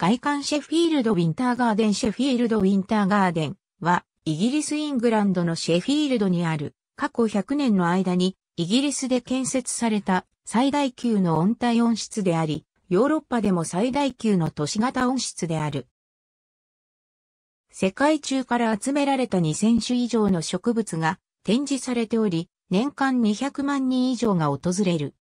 外観シェフィールド・ウィンターガーデンシェフィールド・ウィンターガーデンは、イギリス・イングランドのシェフィールドにある、過去100年の間に、イギリスで建設された最大級の温帯温室であり、ヨーロッパでも最大級の都市型温室である。世界中から集められた2000種以上の植物が展示されており、年間200万人以上が訪れる。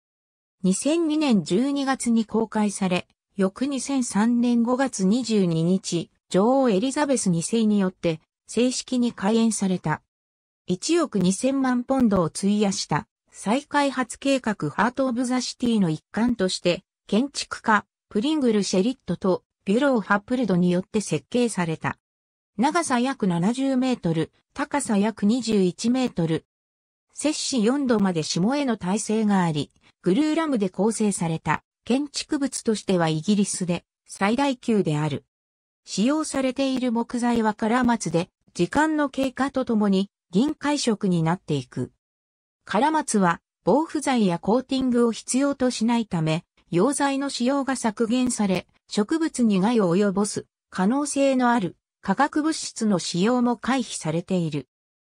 2002年12月に公開され、翌2003年5月22日、女王エリザベス2世によって正式に開園された。1億2000万ポンドを費やした再開発計画ハート・オブ・ザ・シティの一環として、建築家、プリングル・シェリットとビュロー・ハップルドによって設計された。長さ約70メートル、高さ約21メートル。摂氏4度まで下への耐性があり、グルーラムで構成された。建築物としてはイギリスで最大級である。使用されている木材はカラマツで、時間の経過とともに銀灰色になっていく。カラマツは防腐剤やコーティングを必要としないため、溶剤の使用が削減され、植物に害を及ぼす可能性のある化学物質の使用も回避されている。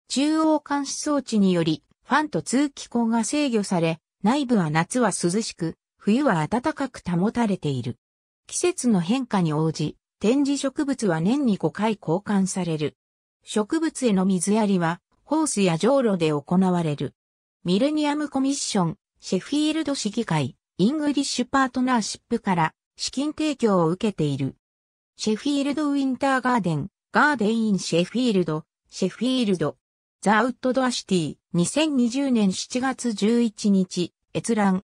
中央監視装置により、ファンと通気口が制御され、内部は夏は涼しく、冬は暖かく保たれている。季節の変化に応じ、展示植物は年に5回交換される。植物への水やりは、ホースや上路で行われる。ミレニアムコミッション、シェフィールド市議会、イングリッシュパートナーシップから資金提供を受けている。シェフィールドウィンターガーデン、ガーデンインシェフィールド、シェフィールド、ザ・アウトドアシティ、2020年7月11日、閲覧。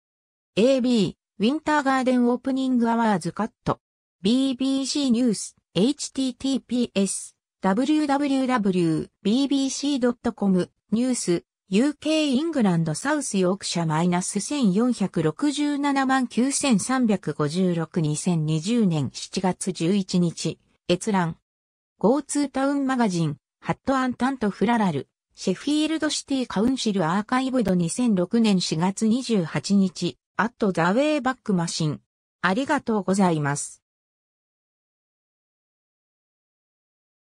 AB、ウィンターガーデンオープニングアワーズカット。BBC ニュース、https、www.bbc.com、ニュース、UK イングランドサウスヨークシャマイナス1467万93562020年7月11日、閲覧。GoTo Town マガジン、ハットアンタントフララル、シェフィールドシティカウンシルアーカイブド2006年4月28日、at the way back machine。ありがとうございます。